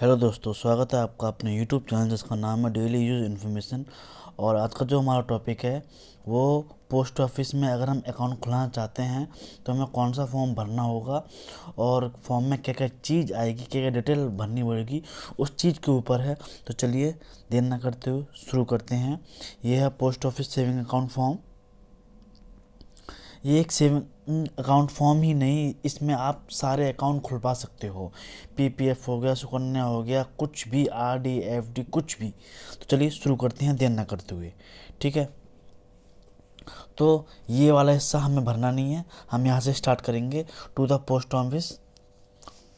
hello दोस्तों स्वागत है आपका अपने यूट्यूब चैनल जिसका नाम है डेली यूज़ इन्फॉर्मेशन और आज का जो हमारा टॉपिक है वो पोस्ट ऑफिस में अगर हम अकाउंट खुलाना चाहते हैं तो हमें कौन सा फॉर्म भरना होगा और फॉर्म में क्या क्या चीज़ आएगी क्या क्या डिटेल भरनी पड़ेगी उस चीज़ के ऊपर है तो चलिए देर ना करते हुए शुरू करते हैं ये है post office saving account form ये एक सेविंग अकाउंट फॉर्म ही नहीं इसमें आप सारे अकाउंट खुलवा सकते हो पीपीएफ हो गया सुकन्या हो गया कुछ भी आरडी एफडी कुछ भी तो चलिए शुरू करते हैं देर ना करते हुए ठीक है तो ये वाला हिस्सा हमें भरना नहीं है हम यहाँ से स्टार्ट करेंगे to the post office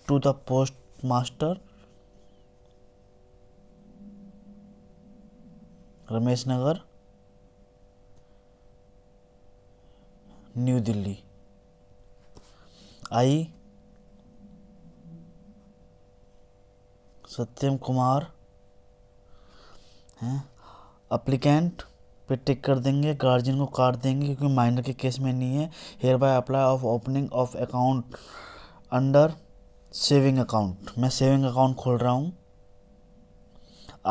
to the post master Ramesh Nagar New Delhi I Satyam Kumar हैं अप्लीकेंट पे टिक कर देंगे गार्जियन को काट देंगे क्योंकि माइनर के केस में नहीं है hereby apply of opening of account under saving account मैं सेविंग अकाउंट खोल रहा हूँ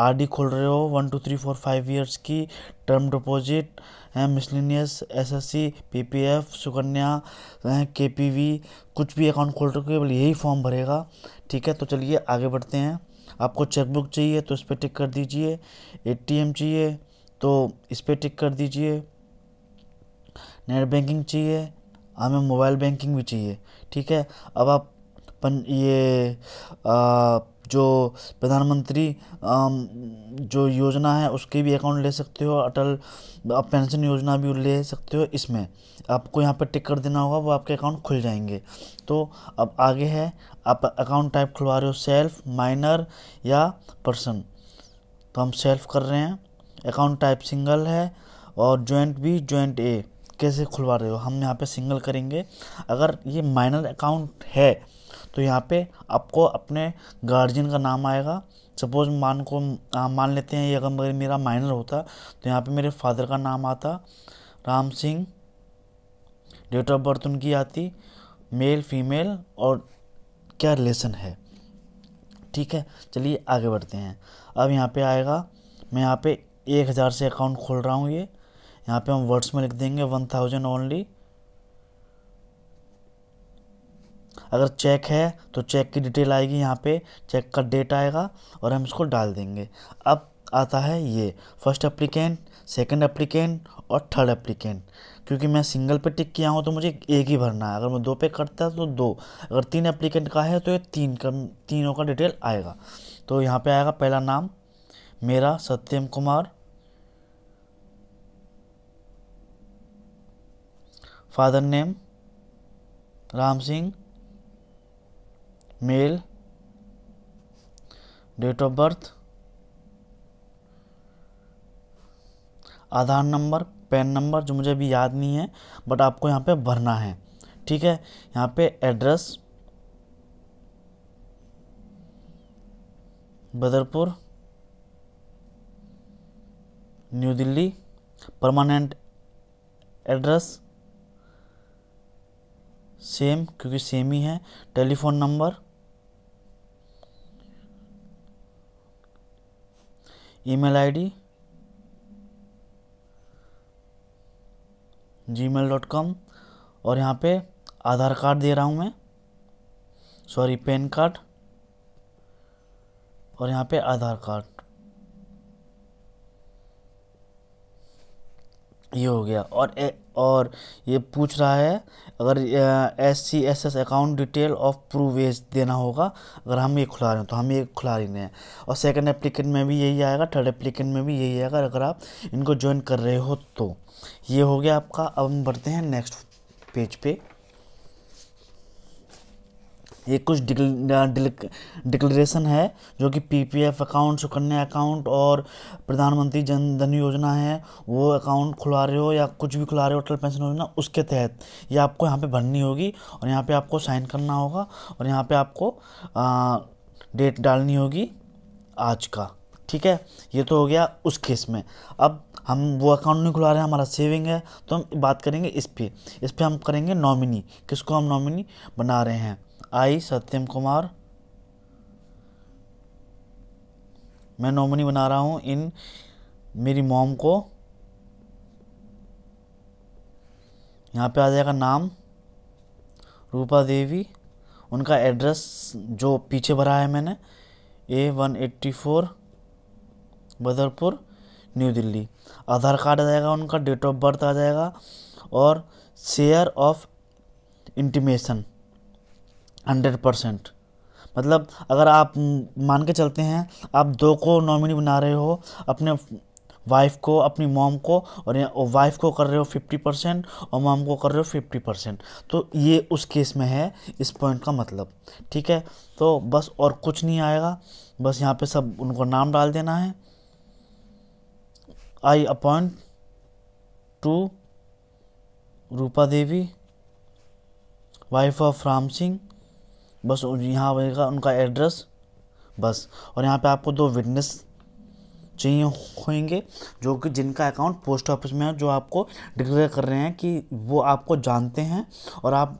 आर खोल रहे हो one two three four five years की term deposit miscellaneous S S C P P F Sukanya K P we कुछ भी अकाउंट खोल रहे हो यही फॉर्म भरेगा ठीक है तो चलिए आगे बढ़ते हैं आपको चेकबुक चाहिए तो इस पर टिक कर दीजिए ए टी एम चाहिए तो इस पर टिक कर दीजिए नेट बैंकिंग चाहिए हमें हाँ, मोबाइल बैंकिंग भी चाहिए ठीक है अब आप पन ये आ, जो प्रधानमंत्री जो योजना है उसके भी अकाउंट ले सकते हो अटल पेंशन योजना भी ले सकते हो इसमें आपको यहाँ पर टिक कर देना होगा वो आपके अकाउंट खुल जाएंगे तो अब आगे है आप अकाउंट टाइप खुलवा रहे हो सेल्फ माइनर या पर्सन तो हम सेल्फ कर रहे हैं अकाउंट टाइप सिंगल है और जॉइंट भी जॉइंट ए कैसे खुलवा रहे हो हम यहाँ पे सिंगल करेंगे अगर ये माइनर अकाउंट है तो यहाँ पे आपको अपने गार्जियन का नाम आएगा सपोज मान को हाँ, मान लेते हैं ये अगर मेरा माइनर होता तो यहाँ पे मेरे फादर का नाम आता Ram Singh date of birth उनकी आती मेल फीमेल और क्या रिलेशन है ठीक है चलिए आगे बढ़ते हैं अब यहाँ पे आएगा मैं यहाँ पे एक हज़ार से अकाउंट खोल रहा हूँ ये यहाँ पे हम वर्ड्स में लिख देंगे वन थाउजेंड ओनली अगर चेक है तो चेक की डिटेल आएगी यहाँ पे चेक का डेट आएगा और हम इसको डाल देंगे अब आता है ये फर्स्ट अप्लीकेंट सेकंड एप्लीकेंट और थर्ड एप्लीकेंट क्योंकि मैं सिंगल पे टिक किया हूँ तो मुझे एक ही भरना है अगर मैं दो पे करता तो दो अगर तीन एप्लीकेंट का है तो ये तीन का तीनों का डिटेल आएगा तो यहाँ पे आएगा पहला नाम मेरा Satyam Kumar father name Ram Singh male date of birth Aadhaar number PAN number जो मुझे अभी याद नहीं है बट आपको यहाँ पे भरना है ठीक है यहाँ पे address Badarpur New Delhi permanent address same क्योंकि सेम ही है telephone number email ID Gmail dot com और यहाँ पे आधार कार्ड दे रहा हूँ मैं सॉरी पैन कार्ड और यहाँ पे आधार कार्ड ये हो गया और ए, और ये पूछ रहा है अगर S C S S account detail of प्रूवेज देना होगा अगर हम ये खुला रहे हैं तो हम ये खुला रही हैं और सेकंड एप्लीकेंट में भी यही आएगा थर्ड एप्लीकेंट में भी यही आएगा अगर आप इनको ज्वाइन कर रहे हो तो ये हो गया आपका अब हम बढ़ते हैं नेक्स्ट पेज पे ये कुछ डिक्लेरेशन है जो कि पीपीएफ अकाउंट सुकन्या अकाउंट और प्रधानमंत्री जन धन योजना है वो अकाउंट खुला रहे हो या कुछ भी खुला रहे हो अटल पेंशन योजना उसके तहत ये आपको यहाँ पे भरनी होगी और यहाँ पे आपको साइन करना होगा और यहाँ पे आपको आ, डेट डालनी होगी आज का ठीक है ये तो हो गया उस केस में अब हम वो अकाउंट नहीं खुला रहे हैं हमारा सेविंग है तो हम बात करेंगे इस पर इस पर हम करेंगे नॉमिनी किसको हम नॉमिनी बना रहे हैं आई सत्यम कुमार मैं नॉमिनी बना रहा हूँ इन मेरी मॉम को यहाँ पे आ जाएगा नाम रूपा देवी उनका एड्रेस जो पीछे भरा है मैंने A one eighty four Badarpur New Delhi Aadhaar card आ जाएगा उनका डेट ऑफ बर्थ आ जाएगा और share of intimation hundred percent मतलब अगर आप मान के चलते हैं आप दो को नॉमिनी बना रहे हो अपने वाइफ को अपनी मॉम को और वाइफ को कर रहे हो फिफ्टी परसेंट और मॉम को कर रहे हो फिफ्टी परसेंट तो ये उस केस में है इस पॉइंट का मतलब ठीक है तो बस और कुछ नहीं आएगा बस यहाँ पे सब उनको नाम डाल देना है I appoint to Rupa Devi wife of Ram Singh बस यहाँ होगा उनका एड्रेस बस और यहाँ पे आपको दो विटनेस चाहिए होंगे जो कि जिनका अकाउंट पोस्ट ऑफिस में है जो आपको डिक्लेयर कर रहे हैं कि वो आपको जानते हैं और आप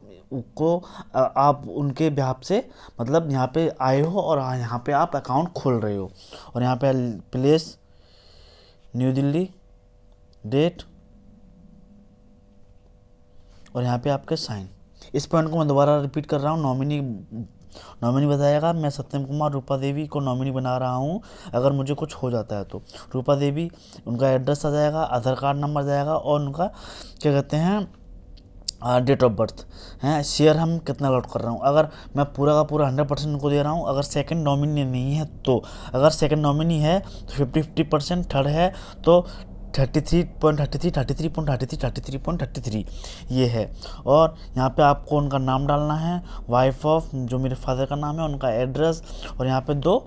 को आप उनके बिहाब से मतलब यहाँ पे आए हो और हाँ, यहाँ पे आप अकाउंट खोल रहे हो और यहाँ पे प्लेस न्यू दिल्ली डेट और यहाँ पे आपके साइन इस पॉइंट को मैं दोबारा रिपीट कर रहा हूँ नॉमिनी नॉमिनी बताएगा मैं सत्यम कुमार रूपा देवी को नॉमिनी बना रहा हूँ अगर मुझे कुछ हो जाता है तो रूपा देवी उनका एड्रेस आ जाएगा आधार कार्ड नंबर जाएगा और उनका क्या कहते हैं डेट ऑफ बर्थ हैं शेयर हम कितना अलॉट कर रहा हूँ अगर मैं पूरा का पूरा हंड्रेड परसेंट उनको दे रहा हूँ अगर सेकंड नॉमिनी नहीं है तो अगर सेकंड नॉमिनी है तो फिफ्टी फिफ्टी परसेंट थर्ड है तो thirty three point thirty three thirty three point thirty three thirty three point thirty three ये है और यहाँ पे आपको उनका नाम डालना है वाइफ ऑफ जो मेरे फादर का नाम है उनका एड्रेस और यहाँ पे दो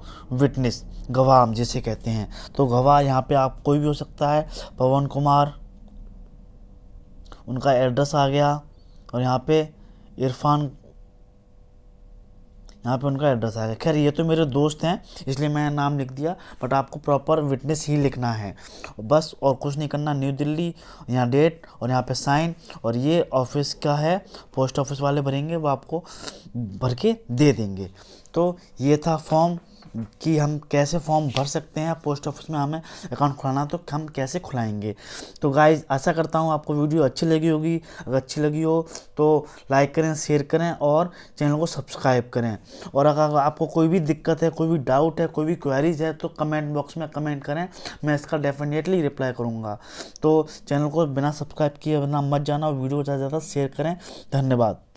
विटनेस गवाह जिसे कहते हैं तो गवाह यहाँ पे आप कोई भी हो सकता है पवन कुमार उनका एड्रेस आ गया और यहाँ पे इरफान यहाँ पे उनका एड्रेस आएगा खैर ये तो मेरे दोस्त हैं इसलिए मैं नाम लिख दिया बट आपको प्रॉपर विटनेस ही लिखना है बस और कुछ नहीं करना न्यू दिल्ली यहाँ डेट और यहाँ पे साइन और ये ऑफिस का है पोस्ट ऑफिस वाले भरेंगे वो आपको भर के दे देंगे तो ये था फॉर्म कि हम कैसे फॉर्म भर सकते हैं पोस्ट ऑफिस में हमें अकाउंट खुलाना तो हम कैसे खुलाएंगे तो गाइज आशा करता हूँ आपको वीडियो अच्छी लगी होगी अगर अच्छी लगी हो तो लाइक करें शेयर करें और चैनल को सब्सक्राइब करें और अगर आपको कोई भी दिक्कत है कोई भी डाउट है कोई भी क्वेरीज है तो कमेंट बॉक्स में कमेंट करें मैं इसका डेफिनेटली रिप्लाई करूँगा तो चैनल को बिना सब्सक्राइब किए बिना मत जाना और वीडियो ज़्यादा से ज़्यादा शेयर करें धन्यवाद